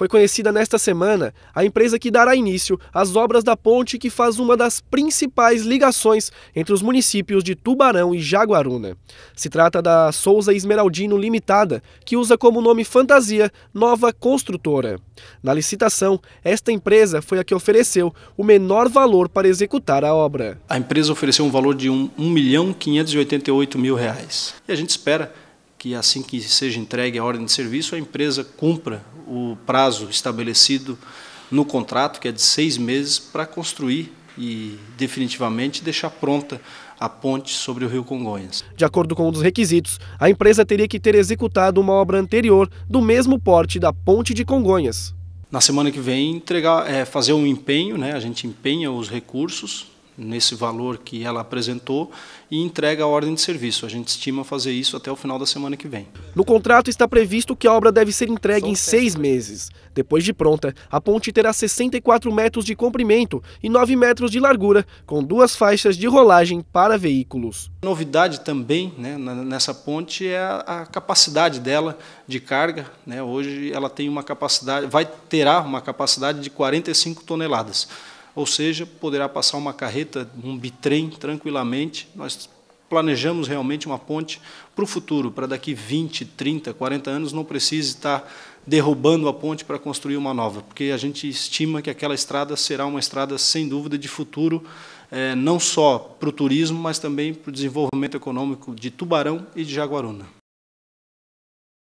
Foi conhecida nesta semana a empresa que dará início às obras da ponte que faz uma das principais ligações entre os municípios de Tubarão e Jaguaruna. Se trata da Souza Esmeraldino Limitada, que usa como nome fantasia Nova Construtora. Na licitação, esta empresa foi a que ofereceu o menor valor para executar a obra. A empresa ofereceu um valor de R$ 1.588.000. mil reais. E a gente espera que assim que seja entregue a ordem de serviço, a empresa cumpra o prazo estabelecido no contrato, que é de seis meses, para construir e definitivamente deixar pronta a ponte sobre o rio Congonhas. De acordo com um dos requisitos, a empresa teria que ter executado uma obra anterior do mesmo porte da ponte de Congonhas. Na semana que vem, entregar, é, fazer um empenho, né? a gente empenha os recursos nesse valor que ela apresentou e entrega a ordem de serviço. A gente estima fazer isso até o final da semana que vem. No contrato está previsto que a obra deve ser entregue São em seis meses. Depois de pronta, a ponte terá 64 metros de comprimento e 9 metros de largura, com duas faixas de rolagem para veículos. novidade também né, nessa ponte é a capacidade dela de carga. Né? Hoje ela tem uma capacidade, vai terá uma capacidade de 45 toneladas ou seja, poderá passar uma carreta, um bitrem tranquilamente. Nós planejamos realmente uma ponte para o futuro, para daqui 20, 30, 40 anos não precise estar derrubando a ponte para construir uma nova, porque a gente estima que aquela estrada será uma estrada, sem dúvida, de futuro, eh, não só para o turismo, mas também para o desenvolvimento econômico de Tubarão e de Jaguaruna.